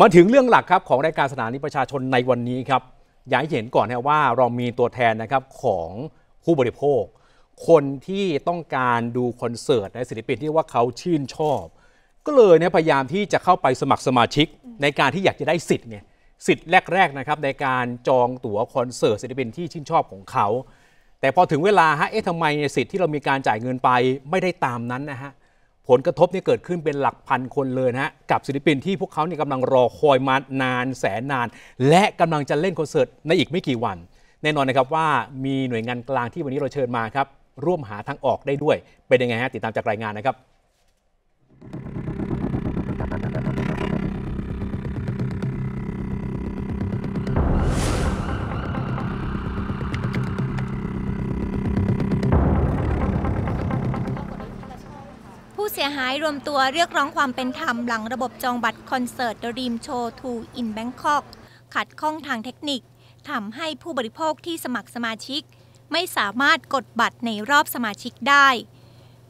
มาถึงเรื่องหลักครับของรายการสถานีประชาชนในวันนี้ครับ อยากให้เห็นก่อนนะว่าเรามีตัวแทนนะครับของผู้บริโภค คนที่ต้องการดูคอนเสิร์ตในศิลปินที่ว่าเขาชื่นชอบ ก็เลยเนี่ยพยายามที่จะเข้าไปสมัครสมาชิกในการที่อยากจะได้สิทธิ์เนี่ย สิทธิ์แรกๆนะครับในการจองตั๋วคอนเสิร์ตศิลปินที่ชื่นชอบของเขา แต่พอถึงเวลา ฮะ เอ๊ะทำไมสิทธิ์ที่เรามีการจ่ายเงินไปไม่ได้ตามนั้นนะฮะผลกระทบนี่เกิดขึ้นเป็นหลักพันคนเลยนะกับศิลปินที่พวกเขาเนี่ยกำลังรอคอยมานานแสนนาน และกำลังจะเล่นคอนเสิร์ตในอีกไม่กี่วัน แน่นอนนะครับว่ามีหน่วยงานกลางที่วันนี้เราเชิญมาครับร่วมหาทางออกได้ด้วย เป็นยังไงฮะติดตามจากรายงานนะครับผู้เสียหายรวมตัวเรียกร้องความเป็นธรรมหลังระบบจองบัตรคอนเสิร์ต The Dream Show 2 in Bangkok ขัดข้องทางเทคนิคทำให้ผู้บริโภคที่สมัครสมาชิก ไม่สามารถกดบัตรในรอบสมาชิกได้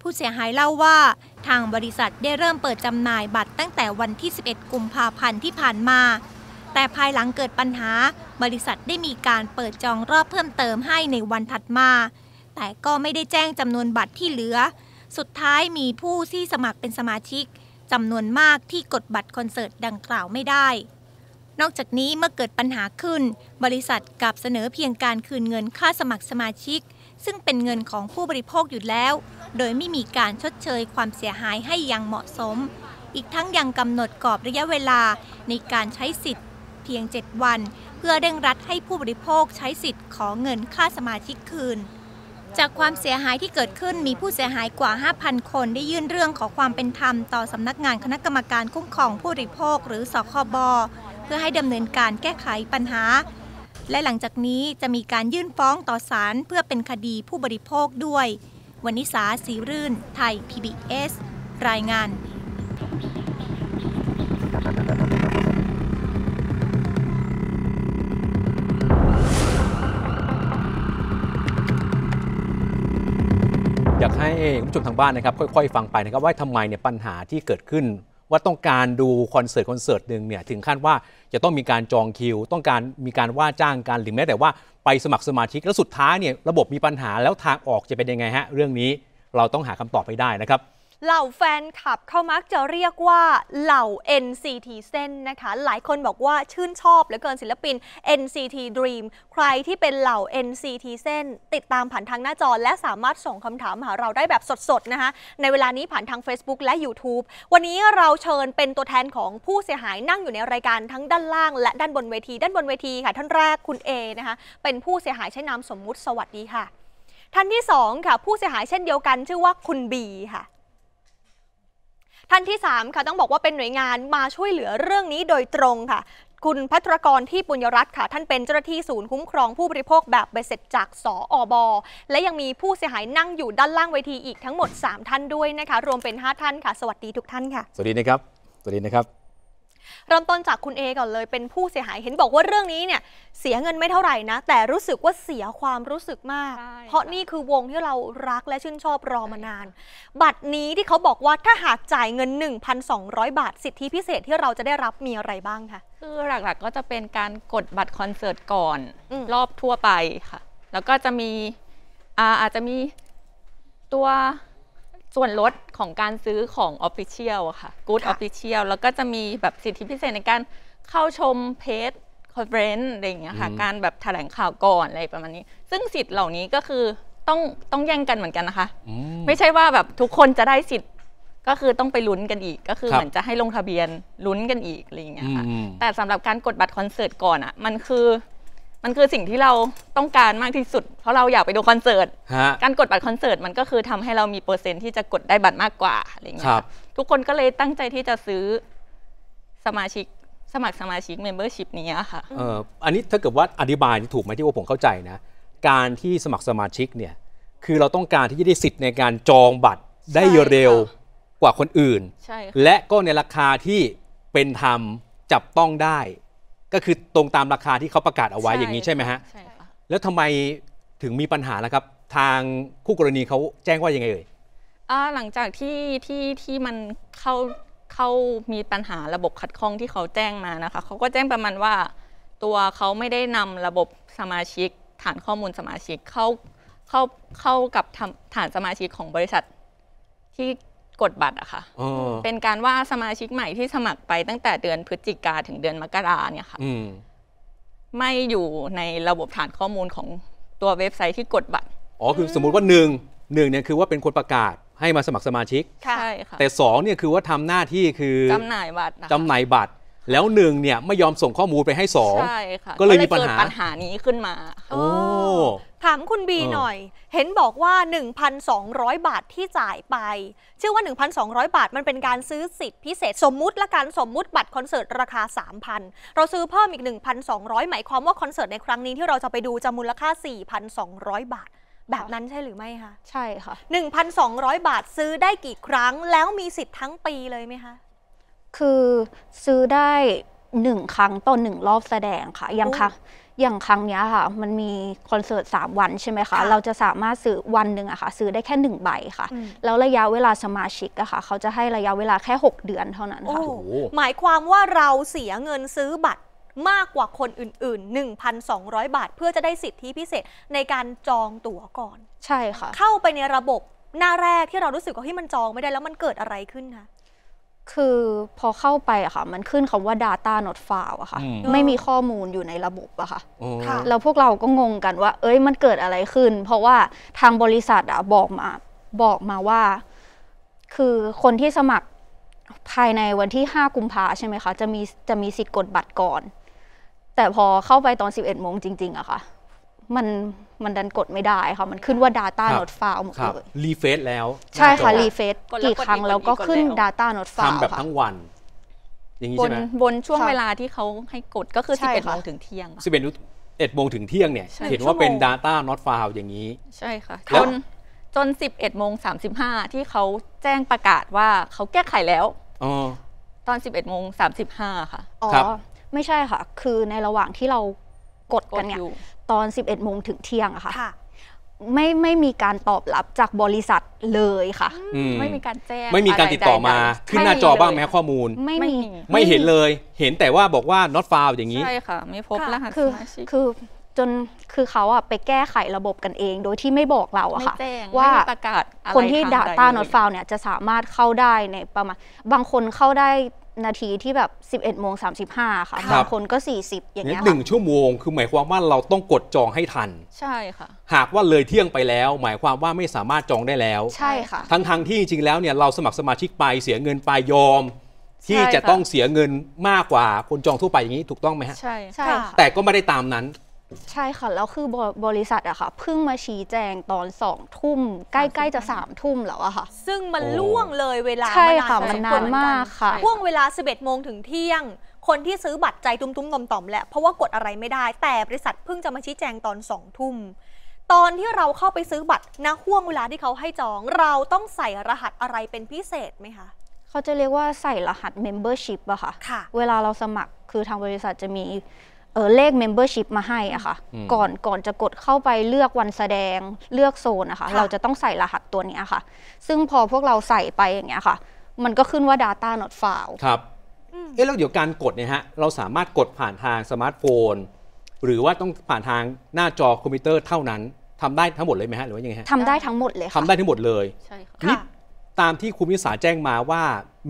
ผู้เสียหายเล่าว่าทางบริษัทได้เริ่มเปิดจำหน่ายบัตรตั้งแต่วันที่ 11 กุมภาพันธ์ที่ผ่านมา แต่ภายหลังเกิดปัญหาบริษัทได้มีการเปิดจองรอบเพิ่มเติมให้ในวันถัดมา แต่ก็ไม่ได้แจ้งจำนวนบัตรที่เหลือสุดท้ายมีผู้ที่สมัครเป็นสมาชิกจำนวนมากที่กดบัตรคอนเสิร์ตดังกล่าวไม่ได้ นอกจากนี้เมื่อเกิดปัญหาขึ้น บริษัทกับเสนอเพียงการคืนเงินค่าสมัครสมาชิกซึ่งเป็นเงินของผู้บริโภคอยู่แล้วโดยไม่มีการชดเชยความเสียหายให้อย่างเหมาะสม อีกทั้งยังกำหนดกรอบระยะเวลาในการใช้สิทธิ์เพียง 7 วัน เพื่อเร่งรัดให้ผู้บริโภคใช้สิทธิ์ขอเงินค่าสมาชิกคืนจากความเสียหายที่เกิดขึ้นมีผู้เสียหายกว่า 5,000 คนได้ยื่นเรื่องขอความเป็นธรรมต่อสำนักงานคณะกรรมการคุ้มครองผู้บริโภคหรือสคบเพื่อให้ดำเนินการแก้ไขปัญหา และหลังจากนี้จะมีการยื่นฟ้องต่อศาลเพื่อเป็นคดีผู้บริโภคด้วยวันนิสา สีรื่น ไทย PBS รายงานากให้ผู้ชมทางบ้านนะครับค่อยๆฟังไปนะครับว่าทำไมเนี่ยปัญหาที่เกิดขึ้น ว่าต้องการดูคอนเสิร์ตคอนเสิร์ตหนึ่งเนี่ยถึงขั้นว่าจะต้องมีการจองคิว ต้องการมีการว่าจ้างกันหรือแม้แต่ว่าไปสมัครสมาชิก แล้วสุดท้ายเนี่ยระบบมีปัญหาแล้วทางออกจะเป็นยังไงฮะ เรื่องนี้เราต้องหาคำตอบไปได้นะครับเหล่าแฟนคลับเขามักจะเรียกว่าเหล่า NCT เส้นนะคะ หลายคนบอกว่าชื่นชอบเหลือเกินศิลปิน NCT Dream ใครที่เป็นเหล่า NCT เส้นติดตามผ่านทางหน้าจอ และสามารถส่งคำถามหาเราได้แบบสดๆนะคะ ในเวลานี้ผ่านทาง Facebook และ YouTube วันนี้เราเชิญเป็นตัวแทนของผู้เสียหายนั่งอยู่ในรายการทั้งด้านล่างและด้านบนเวที ด้านบนเวทีค่ะท่านแรกคุณ A นะคะเป็นผู้เสียหายใช้นามสมมุติสวัสดีค่ะ ท่านที่ 2 ค่ะ ผู้เสียหายเช่นเดียวกันชื่อว่าคุณ B ค่ะท่านที่ 3 ค่ะ ต้องบอกว่าเป็นหน่วยงานมาช่วยเหลือเรื่องนี้โดยตรงค่ะ คุณพัทรกรที่ปุญญรัตน์ค่ะ ท่านเป็นเจ้าหน้าที่ศูนย์คุ้มครองผู้บริโภคแบบเบเสร็จจากสออบอและยังมีผู้เสียหายนั่งอยู่ด้านล่างเวทีอีกทั้งหมด 3 ท่านด้วยนะคะ รวมเป็น 5 ท่านค่ะสวัสดีทุกท่านค่ะ สวัสดีนะครับสวัสดีนะครับเริ่มต้นจากคุณเอก่อนเลยเป็นผู้เสียหายเห็นบอกว่าเรื่องนี้เนี่ย เสียเงินไม่เท่าไหร่นะแต่รู้สึกว่าเสียความรู้สึกมาก เพราะนี่คือวงที่เรารักและชื่นชอบรอมานาน บัตรนี้ที่เขาบอกว่าถ้าหากจ่ายเงิน 1,200 บาท สิทธิพิเศษที่เราจะได้รับมีอะไรบ้างคะคือหลัก ๆ ก็จะเป็นการกดบัตรคอนเสิร์ตก่อน รอบทั่วไปค่ะ แล้วก็จะมีอาอาจจะมีตัวส่วนลดของการซื้อของ Official อะค่ะ Good Official แล้วก็จะมีแบบสิทธิพิเศษในการเข้าชมเพจคอนเฟรนซ์อะไรอย่างเงี้ยค่ะ การแบบแถลงข่าวก่อน อะไรประมาณนี้ ซึ่งสิทธิ์เหล่านี้ก็คือต้องต้องแย่งกันเหมือนกันนะคะ ไม่ใช่ว่าแบบทุกคนจะได้สิทธิ์ก็คือต้องไปลุ้นกันอีก ก็คือเหมือนจะให้ลงทะเบียนลุ้นกันอีกอะไรอย่างเงี้ยค่ะ แต่สำหรับการกดบัตรคอนเสิร์ตก่อนอะ่ะมันคือมันคือสิ่งที่เราต้องการมากที่สุด เพราะเราอยากไปดูคอนเสิร์ตการกดบัตรคอนเสิร์ตมันก็คือทำให้เรามีเปอร์เซ็นต์ที่จะกดได้บัตรมากกว่าอะไรเงี้ยทุกคนก็เลยตั้งใจที่จะซื้อสมาชิกสมัครสมาชิกเมมเบอร์ชิพนี้ค่ะเอออันนี้ถ้าเกิดว่าอธิบายถูกไหมที่ว่าผมเข้าใจนะการที่สมัครสมาชิกเนี่ยคือเราต้องการที่จะได้สิทธิ์ในการจองบัตรได้เร็วกว่าคนอื่น และก็ในราคาที่เป็นธรรมจับต้องได้ก็คือตรงตามราคาที่เขาประกาศเอาไว้อย่างนี้ใช่ไหมฮะ ใช่ค่ะ แล้วทำไมถึงมีปัญหาล่ะครับ ทางคู่กรณีเขาแจ้งว่ายังไงเอ่ย หลังจากที่ที่ที่มันเข้าเข้ามีปัญหาระบบขัดข้องที่เขาแจ้งมานะคะเขาก็แจ้งประมาณว่า ตัวเขาไม่ได้นำระบบสมาชิก ฐานข้อมูลสมาชิกเข้าเข้าเข้ากับฐานสมาชิกของบริษัทที่กดบัตรอะค่ะเป็นการว่าสมาชิกใหม่ที่สมัครไปตั้งแต่เดือนพฤศจิกาถึงเดือนมกราเนี่ยค่ะไม่อยู่ในระบบฐานข้อมูลของตัวเว็บไซต์ที่กดบัตร อ๋อ คือสมมติว่าหนึ่ง หนึ่งเนี่ยคือว่าเป็นคนประกาศให้มาสมัครสมาชิก ใช่ค่ะ แต่สองเนี่ยคือว่าทำหน้าที่คือ จำหน่ายบัตรนะคะจำหน่ายบัตร แล้วหนึ่งเนี่ยไม่ยอมส่งข้อมูลไปให้สองใช่ค่ะก็เลยมีปัญหาปัญหานี้ขึ้นมาค่ะโอ้ถามคุณบีหน่อย เห็นบอกว่า 1,200 บาทที่จ่ายไป เชื่อว่า 1,200 บาทมันเป็นการซื้อสิทธิพิเศษสมมุติละกันสมมุติบัตรคอนเสิร์ตราคา 3,000เราซื้อเพิ่มอีก 1,200หมายความว่าคอนเสิร์ตในครั้งนี้ที่เราจะไปดูจะมูลค่า 4,200 บาท แบบนั้นใช่หรือไม่คะใช่ค่ะ 1,200 บาทซื้อได้กี่ครั้ง แล้วมีสิทธิ์ทั้งปีเลยไหมคะ คือซื้อได้หนึ่งครั้งต่อหนึ่งรอบแสดงค่ะยังค่ะอย่างครั้งนี้ค่ะมันมีคอนเสิร์ต 3 วันใช่ไหมคะเราจะสามารถซื้อวันหนึ่งอะค่ะ ซื้อได้แค่ 1 ใบค่ะ แล้วระยะเวลาสมาชิกอะค่ะ เขาจะให้ระยะเวลาแค่ 6 เดือนเท่านั้นค่ะหมายความว่าเราเสียเงินซื้อบัตรมากกว่าคนอื่นๆ 1,200 บาทเพื่อจะได้สิทธิพิเศษในการจองตั๋วก่อน ใช่ค่ะ เข้าไปในระบบหน้าแรกที่เรารู้สึกว่าที่มันจองไม่ได้แล้วมันเกิดอะไรขึ้นคะคือพอเข้าไปอะค่ะ มันขึ้นคำว่า Data not found อะค่ะ ไม่มีข้อมูลอยู่ในระบบอะค่ะแล้วพวกเราก็งงกันว่า เอ้ย มันเกิดอะไรขึ้นเพราะว่าทางบริษัทอะบอกมาบอกมาว่า คือคนที่สมัครภายในวันที่ 5 กุมภาใช่ไหมคะจะมีจะมีสิทธิ์กดบัตรก่อน แต่พอเข้าไปตอน 11โมงจริง ๆอะค่ะมันมันดันกดไม่ได้ค่ะ มันขึ้นว่า Data ารับ not found หมดเลยรีเฟซแล้ว ใช่ค่ะรีเฟซกี่ครั้งแล้วก็ขึ้นด้ Data not ทำ found แบบทั้งวันอย่างนี้ใช่ไหมบนช่วงเวลาที่เขาให้กดก็คือบเอ11โมงถึงเที่ยงอะสิบเอ็ดเอ็ดโมงถึงเที่ยงเนี่ย เห็นว่าเป็น Data not found อย่างนี้ ใช่ค่ะนจสิบนจน 11โมง35 ที่เขาแจ้งประกาศว่าเขาแก้ไขแล้วอ๋อตอน 11โมง35 ค่ะอ๋อไม่ใช่ค่ะ คือในระหว่างที่เรากดกันเนี่ย ตอน 11โมงถึงเที่ยงอะค่ะไม่ไม่มีการตอบรับจากบริษัทเลยค่ะ ไม่มีการแจ้งไม่มีการติดต่อมาขึ้นหน้าจอบ้างไหมข้อมูลไม่มีไม่เห็นเลยเห็นแต่ว่าบอกว่า not found อย่างนี้ ใช่ค่ะ ไม่พบรหัสคือคือจนคือเขาอะไปแก้ไขระบบกันเอง โดยที่ไม่บอกเราอะค่ะ ว่าประกาศคนที่ Data Not Found เนี่ยจะสามารถเข้าได้ในประมาณบางคนเข้าได้นาทีที่แบบ 11 โมง 35ค่ะคบางคนก็ 40 อย่างเงี้ยหนึ่งชั่วโมง คือหมายความว่าเราต้องกดจองให้ทัน ใช่ค่ะ หากว่าเลยเที่ยงไปแล้ว หมายความว่าไม่สามารถจองได้แล้ว ใช่ค่ะ ทั้งทงที่จริงแล้วเนี่ยเราสมัครสมาชิกไปเสียเงินไปยอม ที่จะต้องเสียเงินมากกว่าคนจองทั่วไปอย่างนี้ถูกต้องไหมฮะใช่ใช่ แต่ก็ไม่ได้ตามนั้นใช่ค่ะแล้วคือบริษัทอะค่ะ เพิ่งมาชี้แจงตอนสองทุ่มใกล้ๆจะสามทุ่มแล้วอะค่ะซึ่งมันล่วงเลยเวลาใช่ค่ะมันนานมากค่ะช่วงเวลา 11โมงถึงเที่ยง คนที่ซื้อบัตรใจตุ้มๆงมต่อมแหละเพราะว่ากดอะไรไม่ได้ แต่บริษัทเพิ่งจะมาชี้แจงตอนสองทุ่มตอนที่เราเข้าไปซื้อบัตรนะห่วงเวลาที่เขาให้จอง เราต้องใส่รหัสอะไรเป็นพิเศษไหมคะเขาจะเรียกว่าใส่รหัส membership อะค่ะ เวลาเราสมัครคือทางบริษัทจะมีเออเลข membership มาให้อะค่ะก่อนก่อนจะกดเข้าไปเลือกวันแสดงเลือกโซนนะคะเราจะต้องใส่รหัสตัวนี้ค่ะซึ่งพอพวกเราใส่ไปอย่างเงี้ยค่ะมันก็ขึ้นว่า data not found ครับเอ๊ะแล้วเดี๋ยวการกดเนี่ยฮะเราสามารถกดผ่านทางสมาร์ทโฟน หรือว่าต้องผ่านทางหน้าจอคอมพิวเตอร์เท่านั้นทำได้ทั้งหมดเลยไหมฮะหรือว่ายังไงฮะทำได้ทั้งหมดเลยทำได้ทั้งหมดเลยใช่ค่ะตามที่คุณวิสาแจ้งมาว่า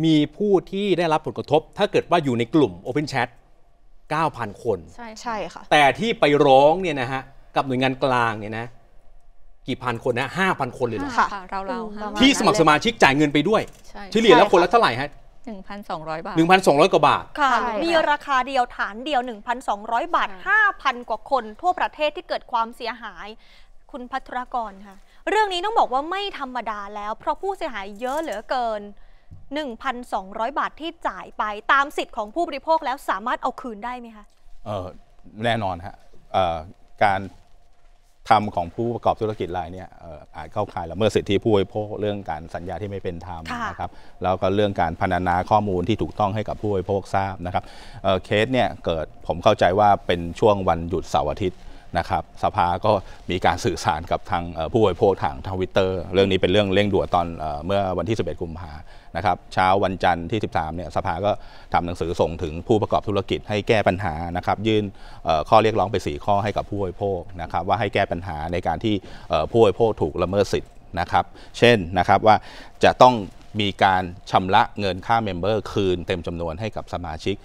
มีผู้ที่ได้รับผลกระทบ ถ้าเกิดว่าอยู่ในกลุ่ม Open Chat 9,000 คนใช่ใช่ค่ะแต่ที่ไปร้องเนี่ยนะฮะกับหน่วยงานกลางเนี่ยนะกี่พันคนนะห้าพันคนเลยเหรอค่ะเราเราที่สมัครสมาชิกจ่ายเงินไปด้วยใช่เฉลี่ยแล้วคนละเท่าไหร่ฮะหนึ่งพันสองร้อยบาท1,200กว่าบาทค่ะมีราคาเดียวฐานเดียว 1,200 บาท 5,000 กว่าคน ทั่วประเทศที่เกิดความเสียหาย คุณพัทรกรค่ะ เรื่องนี้ต้องบอกว่าไม่ธรรมดาแล้ว เพราะผู้เสียหายเยอะเหลือเกิน1,200 บาทที่จ่ายไปตามสิทธิ์ของผู้บริโภคแล้วสามารถเอาคืนได้ไหมคะแน่นอนฮะการทำของผู้ประกอบธุรกิจรายเนี่ยอาจเข้าข่ายละเมิดสิทธิผู้บริโภคเรื่องการสัญญาที่ไม่เป็นธรรมนะครับแล้วก็เรื่องการพรรณนาข้อมูลที่ถูกต้องให้กับผู้บริโภคทราบนะครับเเคสเนี่ยเกิดผมเข้าใจว่าเป็นช่วงวันหยุดเสาร์อาทิตย์นะครับสภาก็มีการสื่อสารกับทางผู้บริโภคทางทวิตเตอร์เรื่องนี้เป็นเรื่องเร่งด่วนตอนเมื่อวันที่ 11กุมภานะครับเช้าวันจันทร์ที่ 13เนี่ยสภาก็ทำหนังสือส่งถึงผู้ประกอบธุรกิจให้แก้ปัญหานะครับยื่นข้อเรียกร้องไป4ข้อให้กับผู้บริโภคนะครับว่าให้แก้ปัญหาในการที่ผู้บริโภคถูกละเมิดสิทธิ์นะครับเช่นนะครับว่าจะต้องมีการชำระเงินค่าเมมเบอร์คืน เต็มจำนวนให้กับสมาชิก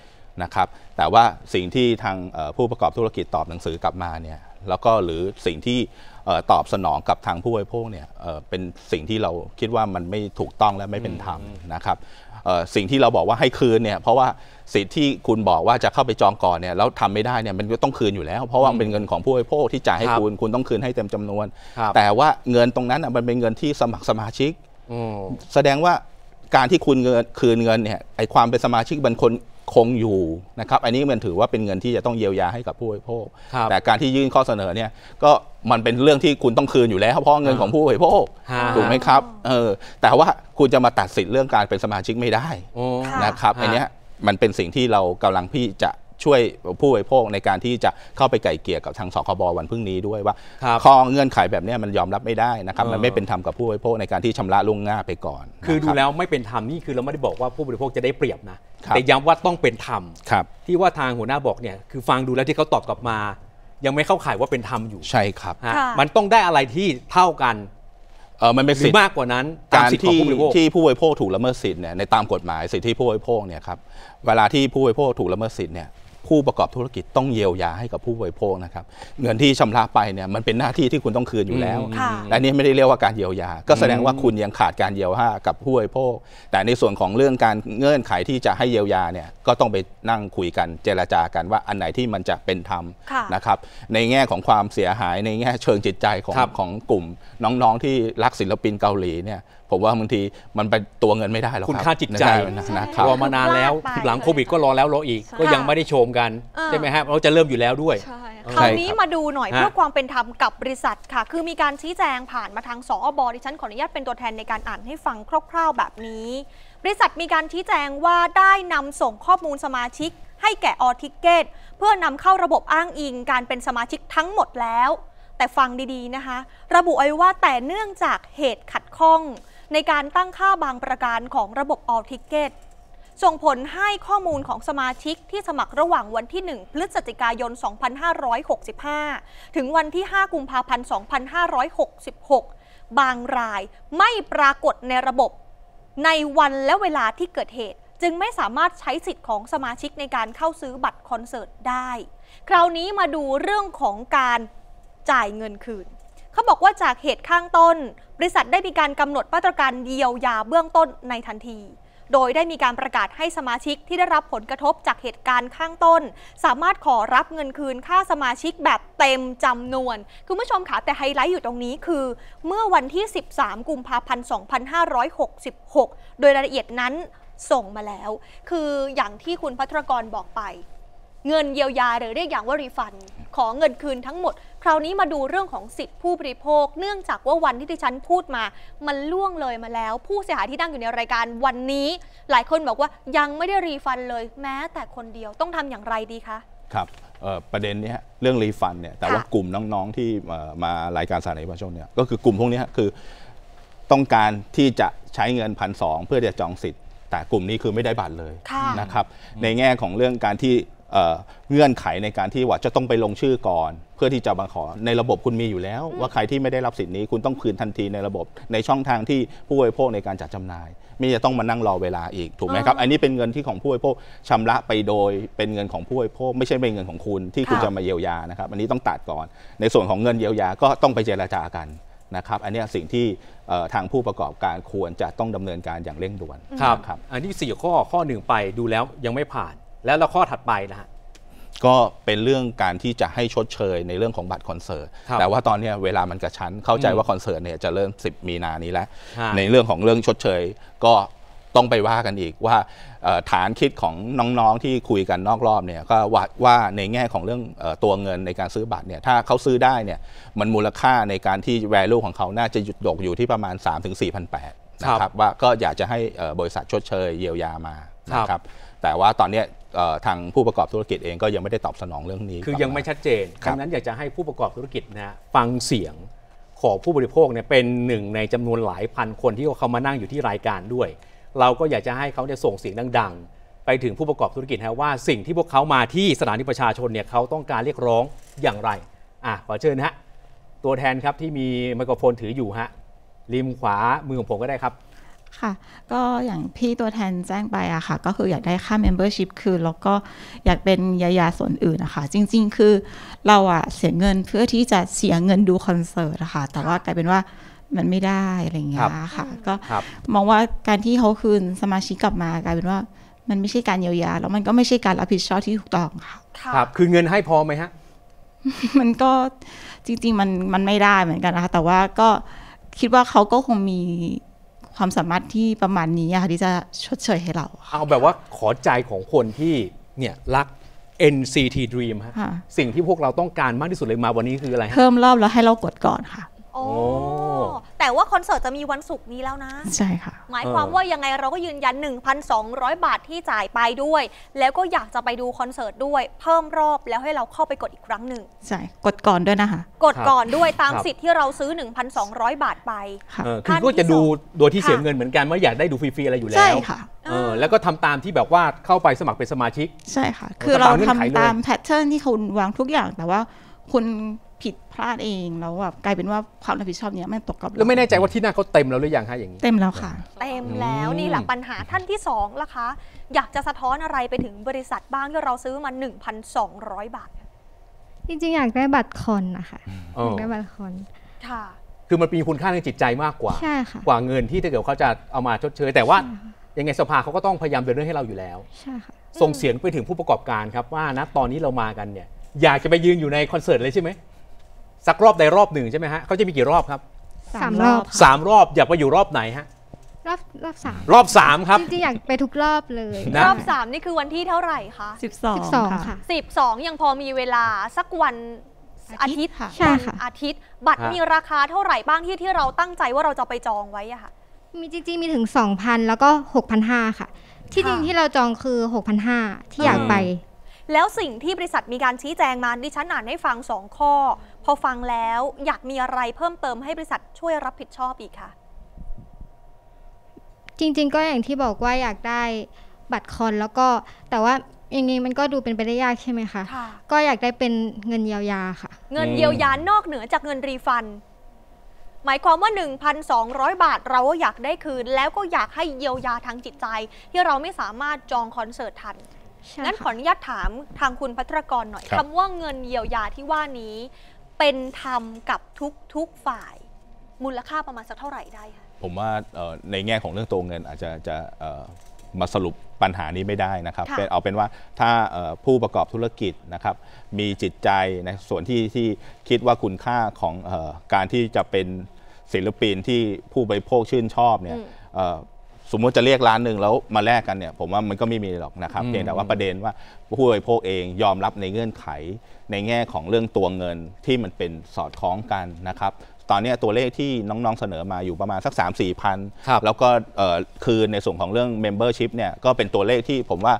นะครับแต่ว่าสิ่งที่ทางผู้ประกอบธุรกิจตอบหนังสือกลับมาเนี่ยแล้วก็หรือสิ่งที่ตอบสนองกับทางผู้บริโภคเนี่ยเป็นสิ่งที่เราคิดว่ามันไม่ถูกต้องและไม่เป็นธรรมนะครับสิ่งที่เราบอกว่าให้คืนเนี่ยเพราะว่าสิทธิ์ที่คุณบอกว่าจะเข้าไปจองก่อนเนี่ยแล้วทำไม่ได้เนี่ยมันก็ต้องคืนอยู่แล้ว เพราะว่าเป็นเงินของผู้บริโภคที่จ่ายให้คุณคุณต้องคืนให้เต็มจำนวน แต่ว่าเงินตรงนั้นมันเป็นเงินที่สมัครสมาชิกแสดงว่าการที่คุณเงินคืนเงินเนี่ยไอความเป็นสมาชิกบางคนคงอยู่นะครับอันนี้มันถือว่าเป็นเงินที่จะต้องเยียวยาให้กับผู้บริโภค แต่การที่ยื่นข้อเสนอเนี่ยก็มันเป็นเรื่องที่คุณต้องคืนอยู่แล้วเพราะเงินของผู้บริโภคถูกไหมครับเออแต่ว่าคุณจะมาตัดสิทธิ์เรื่องการเป็นสมาชิกไม่ได้นะครับอันนี้มันเป็นสิ่งที่เรากำลังพี่จะช่วยผู้บริโภคในการที่จะเข้าไปไก่เกี่ยกับทางสคบวันพรุ่งนี้ด้วยว่า ข้อเงื่อนไขแบบนี้มันยอมรับไม่ได้นะครับมันไม่เป็นธรรมกับผู้บริโภคในการที่ชำระล่วงหน้าไปก่อนคือดูแล้วไม่เป็นธรรมนี่คือเราไม่ได้บอกว่าผู้บริโภคจะได้เปรียบนะ แต่ย้ำว่าต้องเป็นธรรม ที่ว่าทางหัวหน้าบอกเนี่ยคือฟังดูแล้วที่เขาตอบกลับมา ยังไม่เข้าข่ายว่าเป็นธรรมอยู่ใช่ครับ มันต้องได้อะไรที่เท่ากันเออมันเป็นสิทธิ์มากกว่านั้นการที่ที่ผู้บริโภคถูกละเมิดสิทธิ์เนี่ยในตามกฎหมายสิทธิผู้บริโภคเนี่ยครับเวลาที่ผู้บริโภคถูกละเมิดสิทธิ์เนี่ยผู้ประกอบธุรกิจต้องเยียวยาให้ กับผู้บริโภคนะครับเงินที่ชำระไปเนี่ยมันเป็นหน้าที่ที่คุณต้องคืนอยู่แล้วและนี่ไม่ได้เรียกว่าการเยียวยา ก็แสดงว่าคุณยังขาดการเยียวยากับผู้บริโภคแต่ในส่วนของเรื่องการเงื่อนไขที่จะให้เยียวยาเนี่ยก็ต้องไปนั่งคุยกันเจรจากันว่าอันไหนที่มันจะเป็นธรรมนะครับในแง่ของความเสียหายในแง่เชิงจิตใจของของกลุ่ม น้องๆ ที่รักศิลปินเกาหลีเนี่ยผมว่าบางทีมันไปตัวเงินไม่ได้หรอกคุณค่าจิตใจนะครับรอมานานแล้วหลังโควิดก็รอแล้วรออีก ก็ยังไม่ได้ชมกันใช่ไหมครับเราจะเริ่มอยู่แล้วด้วยคราวนี้มาดูหน่อยเพื่อความเป็นธรรมกับบริษัทค่ะคือมีการชี้แจงผ่านมาทางสอบดิฉันขออนุญาตเป็นตัวแทนในการอ่านให้ฟังคร่าวๆแบบนี้ บริษัทมีการชี้แจงว่าได้นำส่งข้อมูลสมาชิก ให้แก่ออทิเกต เพื่อนำเข้าระบบอ้างอิง การเป็นสมาชิกทั้งหมดแล้ว แต่ฟังดีๆนะคะ ระบุไว้ว่าแต่เนื่องจากเหตุขัดข้องในการตั้งค่าบางประการของระบบออลทิเกตส่งผลให้ข้อมูลของสมาชิกที่สมัครระหว่างวันที่ 1 พฤศจิกายน 2565 ถึงวันที่ 5 กุมภาพันธ์2566 บางรายไม่ปรากฏในระบบ ในวันและเวลาที่เกิดเหตุ จึงไม่สามารถใช้สิทธิ์ของสมาชิกในการเข้าซื้อบัตรคอนเสิร์ตได้ คราวนี้มาดูเรื่องของการจ่ายเงินคืน เขาบอกว่าจากเหตุข้างต้นริษัทได้มีการกำหนดมาตรการเยียวยาเบื้องต้นในทันที โดยได้มีการประกาศให้สมาชิกที่ได้รับผลกระทบจากเหตุการณ์ข้างต้น สามารถขอรับเงินคืนค่าสมาชิกแบบเต็มจำนวน คุณผู้ชมคะแต่ไฮไลท์อยู่ตรงนี้คือเมื่อวันที่ 13 กุมภาพันธ์ 2566 โดยรายละเอียดนั้นส่งมาแล้ว คืออย่างที่คุณพัทรกรบอกไปเงินเยียวยาหรือเรียกอย่างว่ารีฟันขอเงินคืนทั้งหมด คราวนี้มาดูเรื่องของสิทธิผู้บริโภค เนื่องจากว่าวันที่ดิฉันพูดมามันล่วงเลยมาแล้ว ผู้เสียหายที่นั่งอยู่ในรายการวันนี้ หลายคนบอกว่ายังไม่ได้รีฟันเลยแม้แต่คนเดียวต้องทำอย่างไรดีคะครับประเด็นนี้เรื่องรีฟันเนี่ยแต่ว่ากลุ่มน้องๆที่มารายการสารนิระชาชนเนี่ยก็คือกลุ่มพวกนี้คือต้องการที่จะใช้เงินพันสเพื่อจะจองสิทธิ์ แต่กลุ่มนี้คือไม่ได้บัตรเลยนะครับ ในแง่ของเรื่องการที่เงื่อนไขในการที่ว่าจะต้องไปลงชื่อก่อน เพื่อที่จะมาขอในระบบคุณมีอยู่แล้ว ว่าใครที่ไม่ได้รับสิทธินี้ คุณต้องคืนทันทีในระบบในช่องทางที่ผู้บริโภคในการจัดจำหน่าย ไม่จะต้องมานั่งรอเวลาอีกถูกไหมครับ อันนี้เป็นเงินที่ของผู้บริโภคชำระไปโดยเป็นเงินของผู้บริโภคไม่ใช่เป็นเงินของคุณที่คุณจะมาเยียวยานะครับ อันนี้ต้องตัดก่อน ในส่วนของเงินเยียวยาก็ต้องไปเจรจากันนะครับอันนี้สิ่งที่ทางผู้ประกอบการควรจะต้องดำเนินการอย่างเร่งด่วนครับรบอันนี่4ข้อข้อหนึ่งไปดูแล้วยังไม่ผ่านแล้วข้อถัดไปนะฮะก็เป็นเรื่องการที่จะให้ชดเชย ในเรื่องของบัตรคอนเสิร์ตแต่ว่าตอนนี้เวลามันกระชั้นเข้าใจว่าคอนเสิร์ตเนี่ยจะเริ่ม 10มีนานี้แล้ว ในเรื่องของเรื่องชดเชย ก็ต้องไปว่ากันอีก ว่าฐานคิดของน้องๆที่คุยกันนอกรอบเนี่ย ก็ว่าว่าในแง่ของเรื่องอตัวเงินในการซื้อบัตรเนี่ยถ้าเขาซื้อได้เนี่ยมันมูลค่าในการที่แวลูของเขาน่าจะหยุดดกอยู่ที่ประมาณ 3 4 8 0 0นะครับว่าก็อยากจะให้บริษัทชดเชย เยียวยามานะครับแต่ว่าตอนนี้ทางผู้ประกอบธุรกิจเองก็ยังไม่ได้ตอบสนองเรื่องนี้ คือยังไม่ชัดเจนดังนั้นอยากจะให้ผู้ประกอบธุรกิจนะฟังเสียงของผู้บริโภคเนี่ยเป็นหนึ่งในจำนวนหลายพันคนที่เขามานั่งอยู่ที่รายการด้วย เราก็อยากจะให้เขาเนี่ยส่งเสียงดังๆ ไปถึงผู้ประกอบธุรกิจนะว่าสิ่งที่พวกเขามาที่สถานีประชาชนเนี่ยเขาต้องการเรียกร้องอย่างไรอ่ะขอเชิญฮะตัวแทนครับที่มีไมโครโฟนถืออยู่ฮะริมขวามือของผมก็ได้ครับค่ะก็อย่างพี่ตัวแทนแจ้งไปอะค่ะ ก็คืออยากได้ค่า membership คือแล้วก็อยากเป็นยายาส่วนอื่นนะคะจริง ๆ คือเราอะเสียเงินเพื่อที่จะเสียเงินดูคอนเสิร์ตนะคะแต่ว่ากลายเป็นว่ามันไม่ได้อะไรเงี้ยค่ะ ก็มองว่าการที่เขาคืนสมาชิกกลับมากลายเป็นว่ามันไม่ใช่การเยียวยาแล้วมันก็ไม่ใช่การรับผิดชอบที่ถูกต้องค่ะครับคือเงินให้พอไหมฮะมันก็จริง ๆมันมันไม่ได้เหมือนกันนะคะ แต่ว่าก็คิดว่าเขาก็คงมีความสามารถที่ประมาณนี้ค่ะที่จะชดเชยให้เรา เอาแบบว่าขอใจของคนที่เนี่ยรัก NCT Dream ฮะสิ่งที่พวกเราต้องการมากที่สุดเลยมาวันนี้คืออะไรเพิ่มรอบแล้วให้เรากดก่อนค่ะโอ้แต่ว่าคอนเสิร์ตจะมีวันศุกร์นี้แล้วนะ ใช่ค่ะ หมายความว่ายังไงเราก็ยืนยัน 1,200 บาทที่จ่ายไปด้วย แล้วก็อยากจะไปดูคอนเสิร์ตด้วยเพิ่มรอบแล้วให้เราเข้าไปกดอีกครั้งหนึ่งใช่ กดก่อนด้วยนะคะ กดก่อนด้วยตามสิทธิ์ที่เราซื้อ 1,200 บาทไปคือก็จะดูโดยที่เสียเงินเหมือนกันว่าอยากได้ดูฟรีๆอะไรอยู่แล้วใช่ค่ะแล้วก็ทำตามที่แบบว่าเข้าไปสมัครเป็นสมาชิกใช่ค่ะ คือเราทำตามแพทเทิร์นที่คุณวางทุกอย่าง แต่ว่าคุณผิดพลาดเองแล้วแบบกลายเป็นว่าความรับผิดชอบเนี้ยไม่ตกกับเราแล้วไม่แน่ใจว่าที่หน้าเขาเต็มแล้วหรือยังคะอย่างนี้ เต็มแล้วค่ะ เต็มแล้วนี่แหละปัญหาท่านที่2ล่ะคะ อยากจะสะท้อนอะไรไปถึงบริษัทบ้างที่เราซื้อมา 1,200 บาท จริงๆ อยากได้บัตรคอนนะคะอยากได้บัตรคอน ค่ะ คือมันมีคุณค่าทางจิตใจมากกว่าใช่่คะกว่าเงินที่ถ้าเกิดเขาจะเอามาชดเชยแต่ว่ายังไงสภาเขาก็ต้องพยายามเดินเรื่องให้เราอยู่แล้ว ใช่่คะส่งเสียงไปถึงผู้ประกอบการครับว่านะตอนนี้เรามากันเนี่ยอยากจะไปยืนอยู่ในคอนเสิร์ตเลยใช่ไหมสักรอบใดรอบหนึ่งใช่ไหมฮะเขาจะมีกี่รอบครับสามรอบสามรอบอยากไปอยู่รอบไหนฮะ รอบรอบสามรอบสามครับจริงๆอยากไปทุกรอบเลย รอบสามนี่คือวันที่เท่าไหร่คะสิบสองสิบสองค่ะสิบสองยังพอมีเวลาสักวันอาทิตย์ค่ะใช่ค่ะ อาทิตย์บัตรมีราคาเท่าไหร่บ้างที่ที่เราตั้งใจว่าเราจะไปจองไว้อะค่ะ มีจริงๆ มีถึงสองพันแล้วก็หกพันห้าค่ะ ที่จริงที่เราจองคือหกพันห้าที่อยากไป แล้วสิ่งที่บริษัทมีการชี้แจงมาดิฉันอ่านให้ฟังสองข้อพอฟังแล้วอยากมีอะไรเพิ่มเติมให้บริษัทช่วยรับผิดชอบอีกคะจริงๆ ก็อย่างที่บอกว่าอยากได้บัตรคอนแล้วก็แต่ว่าอย่างนี้มันก็ดูเป็นไปได้ยากใช่ไหมคะ ก็อยากได้เป็นเงินเยียวยาค่ะ เงินเยียวยานอกเหนือจากเงินรีฟัน หมายความว่า 1,200 บาทเราก็อยากได้คืน แล้วก็อยากให้เยียวยาทางจิตใจ ที่เราไม่สามารถจองคอนเสิร์ตทันงั้นขออนุญาตถามทางคุณพัทรกรหน่อยคำว่าเงินเยียวยาที่ว่านี้เป็นธรรมกับทุกทุกฝ่ายมูลค่าประมาณสักเท่าไหร่ได้คะผมว่าในแง่ของเรื่องตัวเงินอาจจะจะมาสรุปปัญหานี้ไม่ได้นะครับเเอาเป็นว่าถ้าผู้ประกอบธุรกิจนะครับมีจิตใจในส่วนที่ที่คิดว่าคุณค่าของการที่จะเป็นศิลปินที่ผู้บริโภคชื่นชอบเนี่ยสมมติจะเรียกร้านหนึ่งแล้วมาแลกกันเนี่ย ผมว่ามันก็ไม่มีหรอกนะครับ เพียงแต่ว่าประเด็นว่าผู้บริโภคเองยอมรับในเงื่อนไขในแง่ของเรื่องตัวเงินที่มันเป็นสอดคล้องกันนะครับ ตอนนี้ตัวเลขที่น้องๆเสนอมาอยู่ประมาณสัก 3 4มสี่พันแล้วก็คืนในส่วนของเรื่อง Membership เนี่ย ก็เป็นตัวเลขที่ผมว่า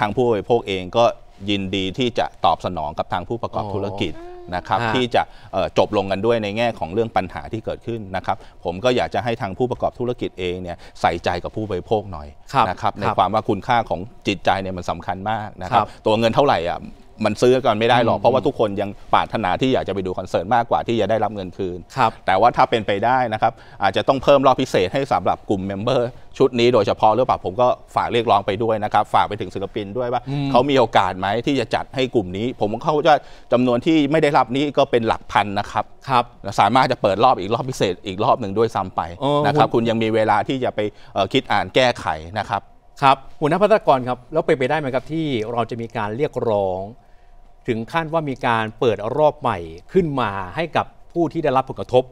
ทางผู้บริโภคเองก็ยินดีที่จะตอบสนองกับทางผู้ประกอบธุรกิจนะครับที่จะจบลงกันด้วยในแง่ของเรื่องปัญหาที่เกิดขึ้นนะครับผมก็อยากจะให้ทางผู้ประกอบธุรกิจเองเนี่ยใส่ใจกับผู้บริโภคหน่อยนะครับในความว่าคุณค่าของจิตใจเนี่ยมันสำคัญมากนะครับ ตัวเงินเท่าไหร่อ่ะมันซื้อกันไม่ได้หรอกเพราะว่าทุกคนยังปรารถนา ที่อยากจะไปดูคอนเสิร์ตมากกว่าที่จะได้รับเงินคืนครับแต่ว่าถ้าเป็นไปได้นะครับอาจจะต้องเพิ่มรอบพิเศษให้สำหรับกลุ่มเมมเบอร์ ชุดนี้โดยเฉพาะหรือเปล่าผมก็ฝากเรียกร้องไปด้วยนะครับ ฝากไปถึงศิลปินด้วยว่า เขามีโอกาสไหมที่จะจัดให้กลุ่มนี้ ผมเข้าใจจำนวนที่ไม่ได้รับนี้ก็เป็นหลักพันนะครับครับสามารถจะเปิดรอบอีกรอบพิเศษอีกรอบหนึ่งด้วยซ้าไปนะครับคุณยังมีเวลาที่จะไปคิดอ่านแก้ไขนะครับครับหัวหน้าพัฒนากรครับแล้วไปไปได้ไหมครับ ที่เราจะมีการเรียกร้องถึงขั้นว่ามีการเปิดรอบใหม่ขึ้นมาให้กับผู้ที่ได้รับผลกระทบ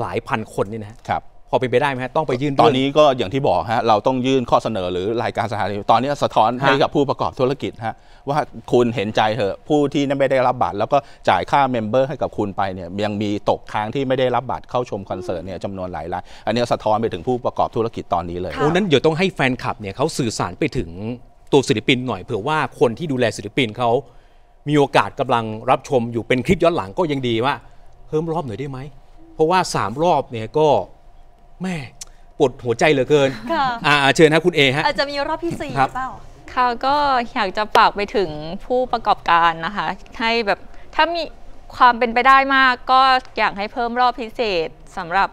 หลายพันคนนี่นะครับพอเป็นไปได้ไหมต้องไปยื่นตอนนี้ก็อย่างที่บอกฮะเราต้องยื่นข้อเสนอหรือรายการสถานีตอนนี้สะท้อนให้กับผู้ประกอบธุรกิจฮะว่าคุณเห็นใจเถอะ ผู้ที่ไม่ได้รับบัตร แล้วก็จ่ายค่าเมมเบอร์ให้กับคุณไปเนี่ยยังมีตกค้างที่ไม่ได้รับบัตรเข้าชมคอนเสิร์ตเนี่ยจำนวนหลายรายอันนี้สะท้อนไปถึงผู้ประกอบธุรกิจตอนนี้เลยโอ้นั้นเดี๋ยวต้องให้แฟนคลับเนี่ยเขาสื่อสารไปถึงตัวศิลปินหน่อยเผื่อว่าคนที่ดูแลศิลปินเขามีโอกาสกำลังรับชมอยู่เป็นคลิปย้อนหลังก็ยังดีว่า เพิ่มรอบหน่อยได้ไหม เพราะว่า 3 รอบเนี่ยก็แม่ปวดหัวใจเหลือเกินอ่าเชิญนะคุณเอฮะอาจจะมีรอบที่สี่เปล่าค่ะก็อยากจะฝากไปถึงผู้ประกอบการนะคะให้แบบถ้ามีความเป็นไปได้มากก็อยากให้เพิ่มรอบพิเศษสำหรับ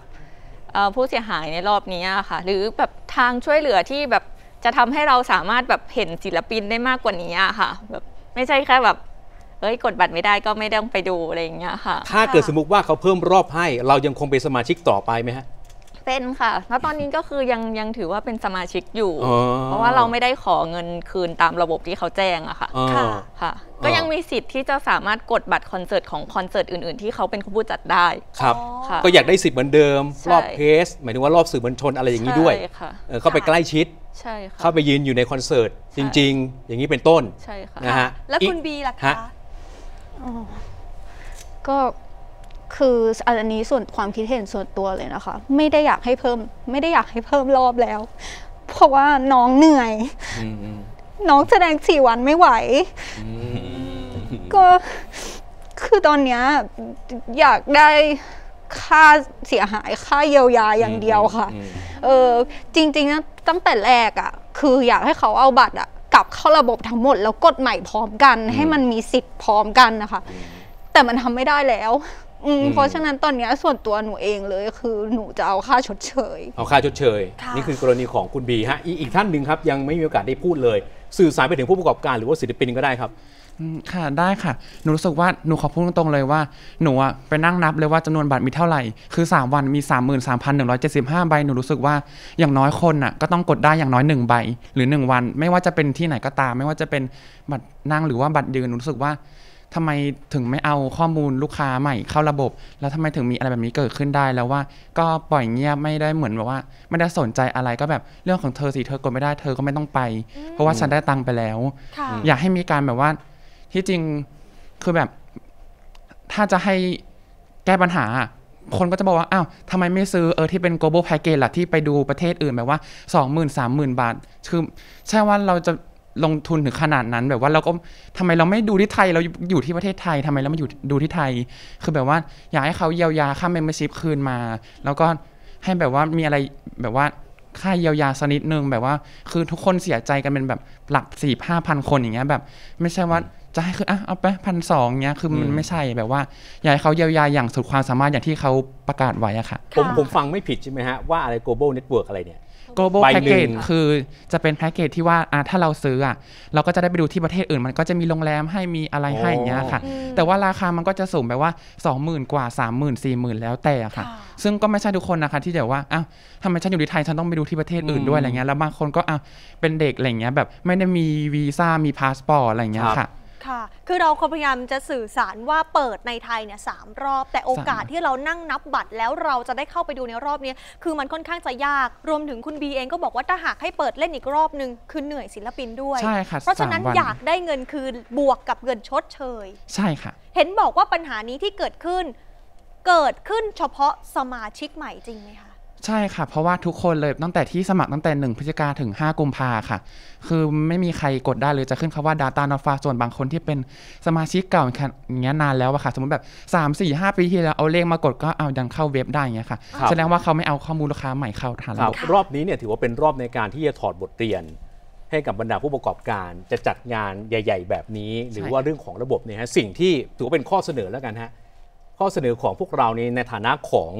ผู้เสียหายในรอบนี้ค่ะ หรือแบบทางช่วยเหลือที่แบบจะทำให้เราสามารถแบบเห็นศิลปินได้มากกว่านี้ค่ะแบบไม่ใช่แค่แบบเฮ้ยกดบัตรไม่ได้ก็ไม่ต้องไปดูอะไรอย่างเงี้ยค่ะ ถ้าเกิดสมมติว่าเขาเพิ่มรอบให้ เรายังคงเป็นสมาชิกต่อไปไหมฮะ เป็นค่ะ แล้วตอนนี้ก็คือยังยังถือว่าเป็นสมาชิกอยู่ เพราะว่าเราไม่ได้ขอเงินคืนตามระบบที่เขาแจ้งอะค่ะค่ะ ค่ะ ก็ยังมีสิทธิ์ที่จะสามารถกดบัตรคอนเสิร์ตของคอนเสิร์ตอื่นๆที่เขาเป็นผู้จัดได้ครับ ก็อยากได้สิทธิ์เหมือนเดิม รอบเพสหมายถึงว่ารอบสื่อมวลชนอะไรอย่างนี้ด้วย เข้าไปใกล้ชิดเข้าไปยืนอยู่ในคอนเสิร์ตจริง ๆ อย่างนี้เป็นต้น ใช่ค่ะนะฮะแล้วคุณบีล่ะคะก็คืออันนี้ส่วนความคิดเห็นส่วนตัวเลยนะคะ ไม่ได้อยากให้เพิ่มไม่ได้อยากให้เพิ่มรอบแล้ว เพราะว่าน้องเหนื่อย น้องแสดงสี่วันไม่ไหวก็คือตอนเนี้ยอยากได้ค่าเสียหายค่าเยียวยาอย่างเดียวค่ะเออจริงๆนะตั้งแต่แรกอ่ะ คืออยากให้เขาเอาบัตรอ่ะกลับเข้าระบบทั้งหมด แล้วกดใหม่พร้อมกัน ให้มันมีสิทธิ์พร้อมกันนะคะแต่มันทำไม่ได้แล้วอืเพราะฉะนั้นตอนนี้ส่วนตัวหนูเองเลยคือหนูจะเอาค่าชดเชยเอาค่าชดเชยนี่คือกรณีของคุณบีฮะอีกท่านหนึ่งครับ ยังไม่มีโอกาสได้พูดเลย สื่อสารไปถึงผู้ประกอบการ หรือว่าศิลปินก็ได้ครับค่ะได้ค่ะ หนูรู้สึกว่าหนูขอพูดตรงๆเลยว่าหนูอะไปนั่งนับเลยว่าจำนวนบัตรมีเท่าไหร่คือ 3 วันมี 33,175ใบหนูรู้สึกว่าอย่างน้อยคนอะก็ต้องกดได้อย่างน้อย1ใบหรือ 1 วัน ไม่ว่าจะเป็นที่ไหนก็ตาม ไม่ว่าจะเป็นบัตรนั่งหรือว่าบัตรยืนหนูรู้สึกว่าทำไมถึงไม่เอาข้อมูลลูกค้าใหม่เข้าระบบ แล้วทำไมถึงมีอะไรแบบนี้เกิดขึ้นได้แล้วว่า ก็ปล่อยเงียบไม่ได้เหมือนแบบว่าไม่ได้สนใจอะไรก็แบบเรื่องของเธอสิเธอกดไม่ได้เธอก็ไม่ต้องไป เพราะว่าฉันได้ตังค์ไปแล้ว อยากให้มีการแบบว่าที่จริงคือแบบถ้าจะให้แก้ปัญหา คนก็จะบอกว่าอ้าวทำไมไม่ซื้อเออที่เป็น global package ล่ะที่ไปดูประเทศอื่นแบบว่า 20,000 30,000 บาท คือ ใช่ว่าเราจะลงทุนถึงขนาดนั้น แบบว่าเราก็ทำไมเราไม่ดูที่ไทยเราอยู่ที่ประเทศไทย ทำไมเราไม่อยู่ดูที่ไทย คือแบบว่าอยากให้เขาเยียวยาค่าเมมเบอร์ชิพคืนมา แล้วก็ให้แบบว่ามีอะไรแบบว่าค่าเยียวยาสนิดนึงแบบว่า คือทุกคนเสียใจกันเป็นแบบหลักสี่ห้าพันคนอย่างเงี้ยแบบ ไม่ใช่ว่าจะให้คืออ่ะเอาไปพันสองเนี้ยคือมันไม่ใช่แบบว่าอยากให้เขาเยียวยาอย่างสุดความสามารถอย่างที่เขาประกาศไว้อะค่ะผมผมฟังไม่ผิดใช่ไหมฮะ ว่าอะไร global network อะไรเนี่ย global package คือจะเป็นแพ็กเกจที่ว่าอ่ะถ้าเราซื้ออ่ะเราก็จะได้ไปดูที่ประเทศอื่นมันก็จะมีโรงแรมให้มีอะไรให้อย่างเงี้ยค่ะ แต่ว่าราคามันก็จะสูงบปว่า 20,000 กว่า 30,000 40,000 แล้วแต่ค่ะ ซึ่งก็ไม่ใช่ทุกคนนะคะที่จะว่าอ้าวทำไมฉันอยู่ที่ไทยฉันต้องไปดูที่ประเทศอื่นด้วยอะไรเงี้ยแล้วบางคนก็อ้าวเป็นเด็กอะไรเงี้ยแบบไม่ได้มีวีซ่ามีพาสปอร์ตอะไรเงี้ยค่ะค่ะคือเราพยายามจะสื่อสารว่าเปิดในไทยเนี่ยสามรอบแต่โอกาสที่เรานั่งนับบัตรแล้วเราจะได้เข้าไปดูในรอบนี้ คือมันค่อนข้างจะยาก รวมถึงคุณบีเองก็บอกว่าถ้าหากให้เปิดเล่นอีกรอบนึง คือเหนื่อยศิลปินด้วยใช่ค่ะเพราะฉะนั้นอยากได้เงินคืนบวกกับเงินชดเชย ใช่ค่ะ เห็นบอกว่าปัญหานี้ที่เกิดขึ้นเกิดขึ้นเฉพาะสมาชิกใหม่จริงไหมคะใช่ค่ะ เพราะว่าทุกคนเลยตั้งแต่ที่สมัครตั้งแต่ 1 พฤศจิกาถึง 5กุมภาค่ะ คือไม่มีใครกดได้เลยจะขึ้นคำว่า Data n o t f a ส่วนบางคนที่เป็นสมาชิกเก่าอย่างเงี้ยนานแล้วอะค่ะ สมมติแบบ 3 4 5 ปีที่แล้วเอาเลขมากดก็เอายังเข้าเว็บได้เงี้ยค่ะ แสดงว่าเขาไม่เอาข้อมูลลูกค้าใหม่เข้าทันรอบนี้เนี่ยถือว่าเป็นรอบในการที่จะถอดบทเรียน ให้กับบรรดาผู้ประกอบการจะจัดงานใหญ่ ๆ แบบนี้หรือว่าเรื่องของระบบเนี่ยฮะสิ่งที่ถือว่าเป็นข้อเสนอแล้วกันฮะข้อเสนอของพวกเรานี้ในฐานะของ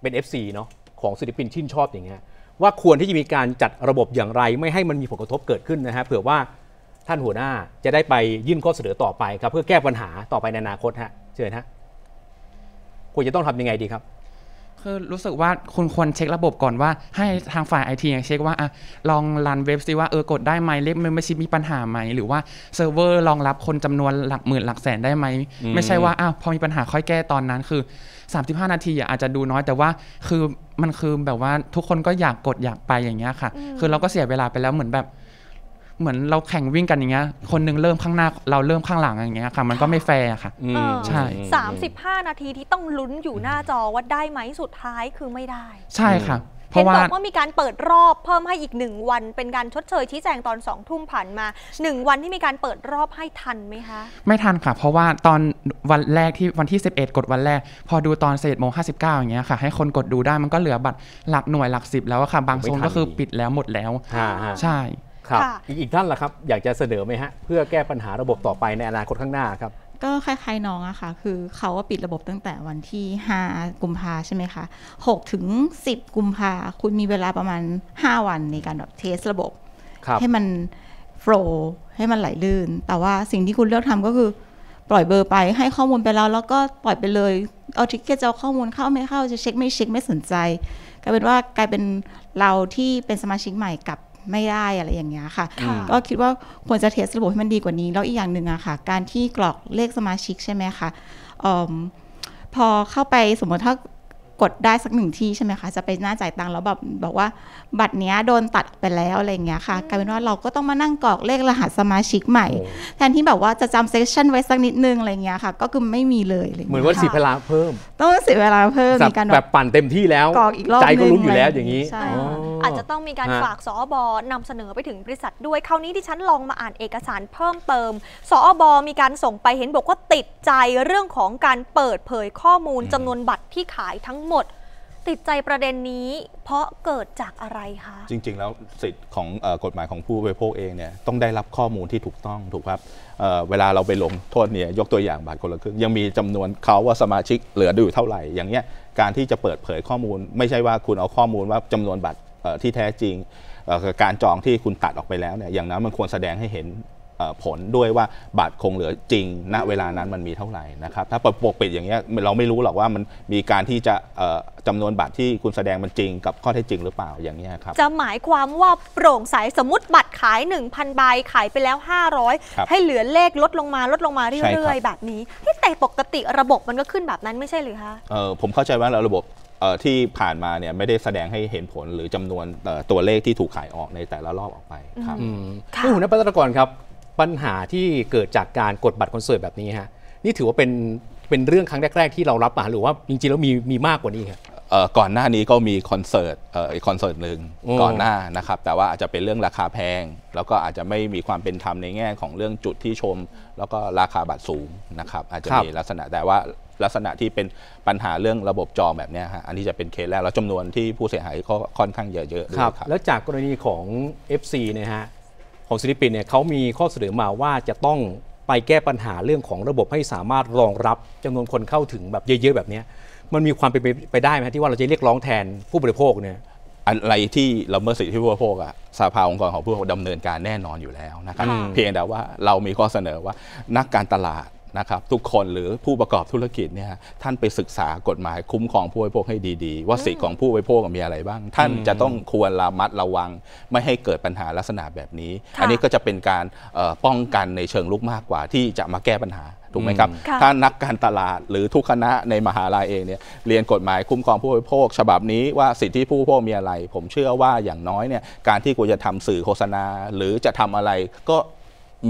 เป็น FC เนาะของศิลปินชื่นชอบอย่างเงี้ยว่าควรที่จะมีการจัดระบบอย่างไรไม่ให้มันมีผลกระทบเกิดขึ้นนะฮะเผื่อว่าท่านหัวหน้าจะได้ไปยื่นข้อเสนอต่อไปครับ เพื่อแก้ปัญหาต่อไปในอนาคตฮะ เชิญฮะ ควรจะต้องทำยังไงดีครับคือรู้สึกว่าคุณควรเช็คระบบก่อนว่าให้ทางฝ่ายไอทีเช็คว่าอะลองรันเว็บซิว่าเออกดได้ไหมเล็บมันไม่ชิมีปัญหาไหมหรือว่าเซิร์ฟเวอร์รองรับคนจำนวนหลักหมื่นหลักแสนได้ไหม ไม่ใช่ว่าอ้าวพอมีปัญหาค่อยแก้ตอนนั้นคือ 35 นาทีอาจจะดูน้อยแต่ว่าคือมันคือแบบว่าทุกคนก็อยากกดอยากไปอย่างเงี้ยค่ะ คือเราก็เสียเวลาไปแล้วเหมือนแบบเหมือนเราแข่งวิ่งกันอย่างเงี้ย คนนึงเริ่มข้างหน้าเราเริ่มข้างหลังอย่างเงี้ยค่ะ มันก็ไม่แฟร์ค่ะใช่สามสิบห้านาทีที่ต้องลุ้นอยู่หน้าจอ ว่าได้ไหมสุดท้ายคือไม่ได้ ใช่ค่ะเห็นบอกว่ามีการเปิดรอบเพิ่มให้อีกหนึ่งวัน เป็นการชดเชยชี้แจงตอนสองทุ่มผ่านมาหนึ่งวันที่มีการเปิดรอบให้ทันไหมคะไม่ทันค่ะ เพราะว่าตอนวันแรกที่วันที่ 11 กดวันแรกพอดูตอนเศษโมงห้าสิบเก้าอย่างเงี้ยค่ะ ให้คนกดดูได้มันก็เหลือบัตรหลักหน่วยหลักสิบแล้วค่ะ บางโซนก็คือปิดแล้วหมดแล้วใช่ครับอีกอีกท่านล่ะครับ อยากจะเสนอไหมฮะเพื่อแก้ปัญหาระบบต่อไปในอนาคตข้างหน้าครับ ก็คล้าย ๆ น้องอะค่ะ คือเขาว่าปิดระบบตั้งแต่วันที่ 5 กุมภาใช่ไหมคะ 6 ถึง 10 กุมภาคุณมีเวลาประมาณ 5 วันในการแบบเทสระบบบให้มันโฟล์ให้มันไหลลื่น แต่ว่าสิ่งที่คุณเลือกทำก็คือปล่อยเบอร์ไปให้ข้อมูลไปแล้วแล้วก็ปล่อยไปเลยเอาทิกเก็ตจะเอาข้อมูลเข้าไม่เข้าจะเช็คไม่เช็คไม่สนใจกลายเป็นว่ากลายเป็นเราที่เป็นสมาชิกใหม่กับไม่ได้อะไรอย่างเงี้ยค่ะ ก็คิดว่าควรจะเทสระบบให้มันดีกว่านี้ แล้วอีกอย่างหนึ่งอะค่ะ การที่กรอกเลขสมาชิกใช่ไหมคะออพอเข้าไปสมมติถ้ากดได้สักหนึ่งที่ใช่ไหมคะจะไปหน้าจ่ายตังค์แล้วแบบบอกว่าบัตรเนี้ยโดนตัดไปแล้วอะไรเงี้ยค่ะกลายเป็นว่าเราก็ต้องมานั่งกรอกเลขรหัสสมาชิกใหม่ แทนที่แบบว่า จะจำเซสชันไว้สักนิดนึงอะไรเงี้ยค่ะก็คือไม่มีเลยเหมือนว่าเสียเวลาเพิ่ม ต้องเสียเวลาเพิ่มในการแบบปั่นเต็มที่แล้วกรอกอีกรอบใจก็รู้อยู่แล้วอย่างนี้ อาจจะต้องมีการฝากสอบนำเสนอไปถึงบริษัท ด้วยคราวนี้ที่ฉันลองมาอ่านเอกสารเพิ่มเติมสอบมีการส่งไปเห็นบอกว่าติดใจเรื่องของการเปิดเผยข้อมูลจำนวนบัตรที่ขายทั้งหมหมดติดใจประเด็นนี้เพราะเกิดจากอะไรคะ จริง ๆ แล้วสิทธิ์ของกฎหมายของผู้บริโภคเองเนี่ยต้องได้รับข้อมูลที่ถูกต้องถูกครับเวลาเราไปลงโทษเนี่ยยกตัวอย่างบาทคนละครึ่งยังมีจำนวนเขาว่าสมาชิกเหลืออยู่เท่าไหร่ อย่างเงี้ยการที่จะเปิดเผยข้อมูล ไม่ใช่ว่าคุณเอาข้อมูลว่าจำนวนบัตรที่แท้จริงการจองที่คุณตัดออกไปแล้วเนี่ยอย่างนั้นมันควรแสดงให้เห็นผลด้วยว่าบัตรคงเหลือจริง ณ เวลานั้นมันมีเท่าไหร่นะครับ ถ้าปกปิดอย่างเงี้ยเราไม่รู้หรอกว่ามันมีการที่จะจำนวนบัตรที่คุณแสดงมันจริงกับข้อเท็จจริงหรือเปล่าอย่างเงี้ยครับ จะหมายความว่าโปร่งใสสมมติบัตรขาย 1,000ใบขายไปแล้ว 500 ให้เหลือเลขลดลงมาลดลงมาเรื่อยๆแบบนี้ที่แต่ปกติระบบมันก็ขึ้นแบบนั้นไม่ใช่หรือคะเออผมเข้าใจว่าระบบที่ผ่านมาเนี่ยไม่ได้แสดงให้เห็นผลหรือจำนวนตัวเลขที่ถูกขายออกในแต่ละรอบออกไปครับหุ่นักปัตตกรครับปัญหาที่เกิดจากการกดบัตรคอนเสิร์ตแบบนี้ฮะนี่ถือว่าเป็นเป็นเรื่องครั้งแรก ๆ ที่เรารับมาหรือว่าจริงๆแล้วมีมีมากกว่านี้ครับก่อนหน้านี้ก็มีคอนเสิร์ตอีกคอนเสิร์ตหนึ่งก่อนหน้านะครับ แต่ว่าอาจจะเป็นเรื่องราคาแพง แล้วก็อาจจะไม่มีความเป็นธรรมในแง่ของเรื่องจุดที่ชม แล้วก็ราคาบัตรสูงนะครับอาจจะมีลักษณะแต่ว่าลักษณะที่เป็นปัญหาเรื่องระบบจองแบบนี้ฮะอันนี้จะเป็นเคสแรกแล้วจำนวนที่ผู้เสียหายก็ค่อนข้างเยอะเยอะยครับ แล้วจากกรณีของ FC นะฮะของฟิลิปปินส์เนี่ยเขามีข้อเสนอมาว่าจะต้องไปแก้ปัญหาเรื่องของระบบให้สามารถรองรับจำนวนคนเข้าถึงแบบเยอะๆแบบนี้ มันมีความเป็นไปได้ไหมที่ว่าเราจะเรียกร้องแทนผู้บริโภคเนี่ยอะไรที่เราเมื่อสิทธิผู้บริโภคอะสภาองค์กรของผู้บริโภคดำเนินการแน่นอนอยู่แล้วนะครับเพียงแต่ว่าเรามีข้อเสนอว่านักการตลาดนะครับทุกคนหรือผู้ประกอบธุรกิจเนี่ยท่านไปศึกษากฎหมายคุ้มครองผู้บริโภคให้ดีๆ ว่าสิทธิของผู้บริโภคมีอะไรบ้าง ท่านจะต้องควรระมัดระวังไม่ให้เกิดปัญหาลักษณะแบบนี้ อันนี้ก็จะเป็นการป้องกันในเชิงลุกมากกว่า ที่จะมาแก้ปัญหาถูกไหมครับ ถ้านักการตลาดหรือทุกคณะในมหาลัยเองเนี่ยเรียนกฎหมายคุ้มครองผู้บริโภคฉบับนี้ว่าสิทธิผู้บริโภคมีอะไร ผมเชื่อว่าอย่างน้อยเนี่ยการที่กูจะทำสื่อโฆษณาหรือจะทำอะไรก็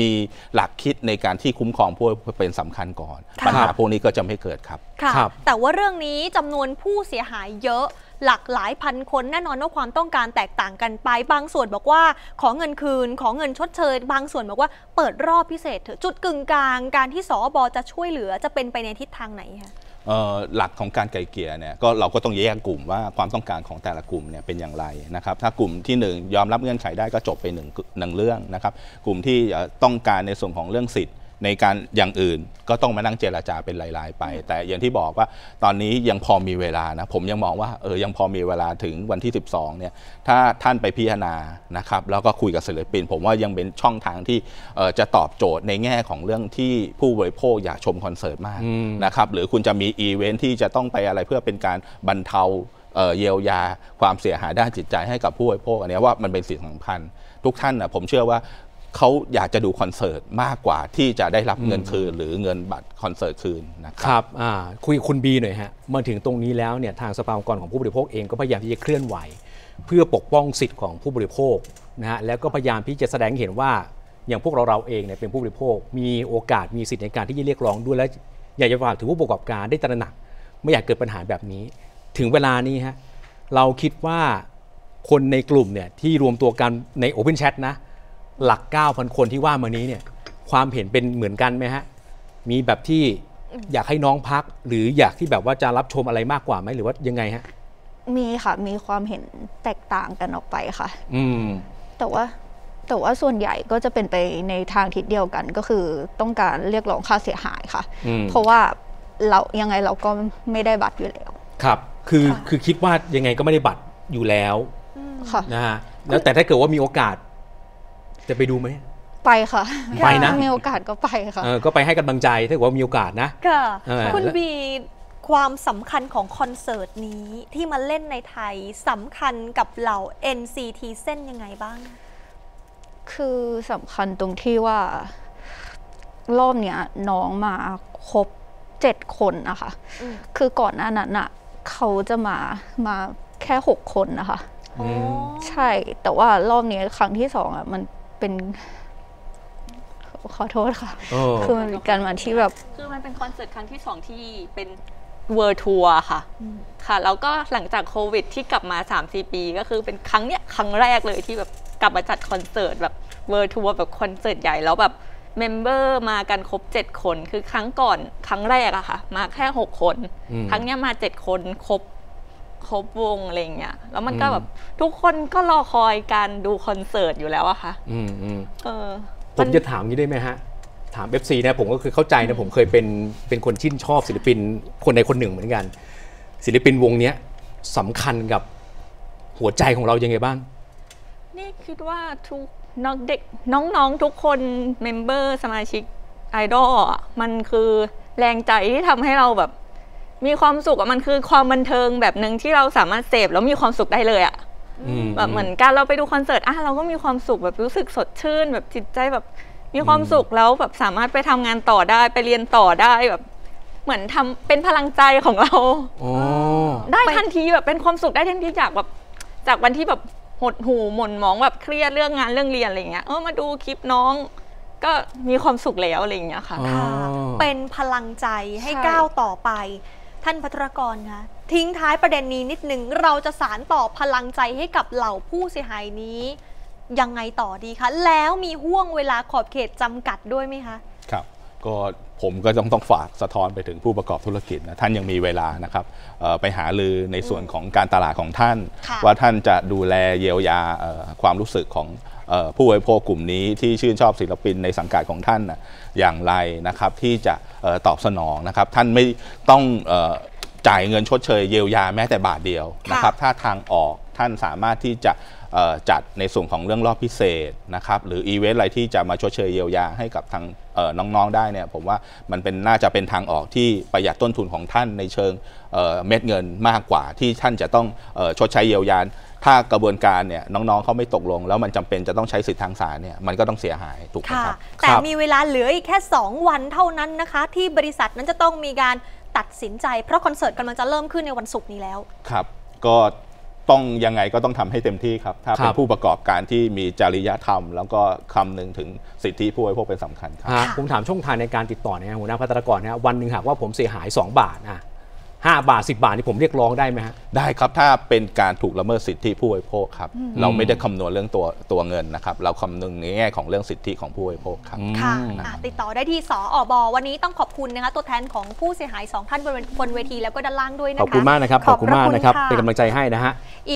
มีหลักคิดในการที่คุ้มครองผู้เป็นสำคัญก่อนปัญหาพวกนี้ก็จะไม่เกิดครับคับแต่ว่าเรื่องนี้จำนวนผู้เสียหายเยอะ หลักหลายพันคนแน่นอนว่าความต้องการแตกต่างกันไปบางส่วนบอกว่าขอเงินคืนขอเงินชดเชยบางส่วนบอกว่าเปิดรอบพิเศษเถอะจุดกึ่งกลางการที่สอบอจะช่วยเหลือจะเป็นไปในทิศทางไหนคะหลักของการไก่เกี่ยเนี่ยก็เราก็ต้องแยกกลุ่มว่าความต้องการของแต่ละกลุ่มเนี่ยเป็นอย่างไรนะครับถ้ากลุ่มที่ 1 ยอมรับเงื่อนไขได้ก็จบไป1นึ่งเรื่องนะครับกลุ่มที่ต้องการในส่วนของเรื่องสิทธิในการอย่างอื่นก็ต้องมานั่งเจราจาเป็นรายๆไป แต่อย่างที่บอกว่าตอนนี้ยังพอมีเวลานะผมยังมองว่าเออยังพอมีเวลาถึงวันที่ 12เนี่ยถ้าท่านไปพิจารณานะครับแล้วก็คุยกับศิลปินผมว่ายังเป็นช่องทางที่จะตอบโจทย์ในแง่ของเรื่องที่ผู้บริโภคอยากชมคอนเสิร์ตมากนะครับหรือคุณจะมี อีเวนท์ที่จะต้องไปอะไรเพื่อเป็นการบรรเทาเยียวยาความเสียหายด้านจิตใจให้กับผู้บริโภค อันนี้ว่ามันเป็นสิ่งสำคัญทุกท่านนะผมเชื่อว่าเขาอยากจะดูคอนเสิร์ต มากกว่าที่จะได้รับเงินคืน หรือเงินบัตรคอนเสิร์ตคืนนะครับรบคุยคุณบีหน่อยฮะมาถึงตรงนี้แล้วเนี่ยทางสภาองค์กรของผู้บริโภคเองก็พยายามที่จะเคลื่อนไหว เพื่อปกป้องสิทธิ์ของผู้บริโภคนะฮะแล้วก็พยายามที่จะแสดงเห็นว่า อย่างพวกเราเราเองเนี่ยเป็นผู้บริโภค มีโอกาสมีสิทธิ์ในการที่จะเรียกร้องด้วยและอยากจะฝากถึงผู้ประกอบการได้ตระหนัก ไม่อยากเกิดปัญหาแบบนี้ ถึงเวลานี้ฮะเราคิดว่าคนในกลุ่มเนี่ยที่รวมตัวกันใน Open Chat นะหลัก9,000คนที่ว่ามานี้เนี่ย ความเห็นเป็นเหมือนกันไหมฮะ มีแบบที่อยากให้น้องพักหรืออยากที่แบบว่าจะรับชมอะไรมากกว่าไหมหรือว่ายังไงฮะมีค่ะมีความเห็นแตกต่างกันออกไปค่ะ อืมแต่ว่าแต่ว่าส่วนใหญ่ก็จะเป็นไปในทางทิศเดียวกัน ก็คือต้องการเรียกร้องค่าเสียหายค่ะเพราะว่าเรายังไงเราก็ไม่ได้บัตรอยู่แล้ว ครับ คือคคือคิดว่ายังไงก็ไม่ได้บัตรอยู่แล้วค่ะนะฮะแล้วแต่ถ้าเกิดว่ามีโอกาสจะไปดูไหม ไปค่ะ ไปนะ มีโอกาสก็ไปค่ะก็ไปให้กำลังใจ ถ้าว่ามีโอกาสนะค่ะคุณบีความสำคัญของคอนเสิร์ตนี้ที่มาเล่นในไทยสำคัญกับเหล่า NCT เส้นยังไงบ้าง คือสำคัญตรงที่ว่า รอบเนี้ยน้องมาครบเจ็ดคนนะคะ คือก่อนหน้านั้นอะเขาจะมามาแค่หกคนนะคะ ใช่ แต่ว่ารอบนี้ครั้งที่สองอ่ะมันป็นขอโทษค่ะ คือมันเป็นการมาที่แบบ คือมันเป็นคอนเสิร์ตครั้งที่สองที่เป็นเวอร์ทัวร์ค่ะ ค่ะ แล้วก็หลังจากโควิดที่กลับมา3-4ปี ก็คือเป็นครั้งเนี้ยครั้งแรกเลยที่แบบกลับมาจัดคอนเสิร์ตแบบเวอร์ทัวร์แบบคอนเสิร์ตใหญ่แล้วแบบเมมเบอร์มากันครบ7คนคือครั้งก่อน ครั้งแรกอะค่ะ มาแค่ 6 คน ครั้งเนี้ยมา7คนครบครบวงอะไรเงี้ยแล้วมันก็แบบทุกคนก็รอคอยการดูคอนเสิร์ตอยู่แล้วอะค่ะผมจะถามนี้ได้ไหมฮะ ถามเซีนะผมก็คือเข้าใจนะ ผมเคยเป็นเป็นคนชื่นชอบศิลปินคนใดคนหนึ่งเหมือนกันศิลปินวงเนี้ยสำคัญกับหัวใจของเรายังไงบ้าง นี่คิดว่า ทุกน้องเด็กน้องๆทุกคน เมมเบอร์สมาชิกไอดอลมันคือแรงใจที่ทำให้เราแบบมีความสุขอะมันคือความบันเทิงแบบหนึ่งที่เราสามารถเสพแล้วมีความสุขได้เลยอะแบบเหมือนการเราไปดูคอนเสิร์ตอะเราก็มีความสุขแบบรู้สึกสดชื่น แบบจิตใจแบบมีความสุขแล้วแบบสามารถไปทำงานต่อได้ไปเรียนต่อได้แบบ เหมือนทำเป็นพลังใจของเราได้ทันทีแบบเป็นความสุขได้ทันทีจากแบบจากวันที่แบบหดหูหม่นหมองแบบเครียดเรื่องงานเรื่องเรียนอะไรเงี้ยเออมาดูคลิปน้อง ก็มีความสุขแล้วอะไรอย่างเงี้ยค่ะเป็นพลังใจให้ก้าวต่อไปท่านพัทรกรคะทิ้งท้ายประเด็นนี้นิดหนึ่งเราจะสารต่อพลังใจให้กับเหล่าผู้เสียหายนี้ ยังไงต่อดีคะแล้วมีห่วงเวลาขอบเขตจำกัดด้วยไหมคะครับก็ผมก็ต้องต้องฝากสะท้อนไปถึงผู้ประกอบธุรกิจนะท่านยังมีเวลานะครับไปหาลือในส่วนของการตลาดของท่าน ว่าท่านจะดูแลเยียวยาความรู้สึกของผู้บริโภคกลุ่มนี้ที่ชื่นชอบศิลปินในสังกัดของท่านนะอย่างไรนะครับที่จะตอบสนองนะครับท่านไม่ต้องจ่ายเงินชด เชยเยียวยาแม้แต่บาทเดียวนะครับถ้าทางออกท่านสามารถที่จะจัดในส่วนของเรื่องรอบพิเศษนะครับหรืออีเวนต์อะไรที่จะมาชดเชยเยียวยาให้กับทางน้องๆได้เนี่ยผมว่ามันเป็นน่าจะเป็นทางออกที่ประหยัดต้นทุนของท่านในเชิงเม็ดเงินมากกว่าที่ท่านจะต้องชดใช้เยียวยาถ้ากระบวนการเนี่ยน้องๆเขาไม่ตกลง แล้วมันจำเป็นจะต้องใช้สิทธิทางศาลเนี่ยมันก็ต้องเสียหายถูกไหมครับแต่มีเวลาเหลืออีกแค่ 2 วันเท่านั้นนะคะ ที่บริษัทนั้นจะต้องมีการตัดสินใจเพราะคอนเสิร์ตกำลังจะเริ่มขึ้นในวันศุกร์นี้แล้วครับก็ต้องยังไงก็ต้องทำให้เต็มที่ครับถ้าเป็นผู้ประกอบการที่มีจริยธรรม แล้วก็คำนึงถึงสิทธิผู้บริโภคเป็นสำคัญครับผมถามช่องทางในการติดต่อเนี่ยหัวหน้าพัตรกรนี่ยวันหนึ่งหากว่าผมเสียหาย 2 บาทอ่ะ5บาท10 บาทนี่ผมเรียกร้องได้ไหมฮะได้ครับถ้าเป็นการถูกละเมิดสิทธิผู้บริโภคครับเราไม่ได้คำนวณเรื่องตัวตัวเงินนะครับเราคำนึงในแง่ของเรื่องสิทธิของผู้บริโภคครับค่ะติดต่อได้ที่สออบวันนี้ต้องขอบคุณนะคะตัวแทนของผู้เสียหาย2ท่านบนบนเวทีแล้วก็ด้านล่างด้วยนะคะขอบคุณมากนะครับขอบคุณมากนะครับเป็นกำลังใจให้นะฮะ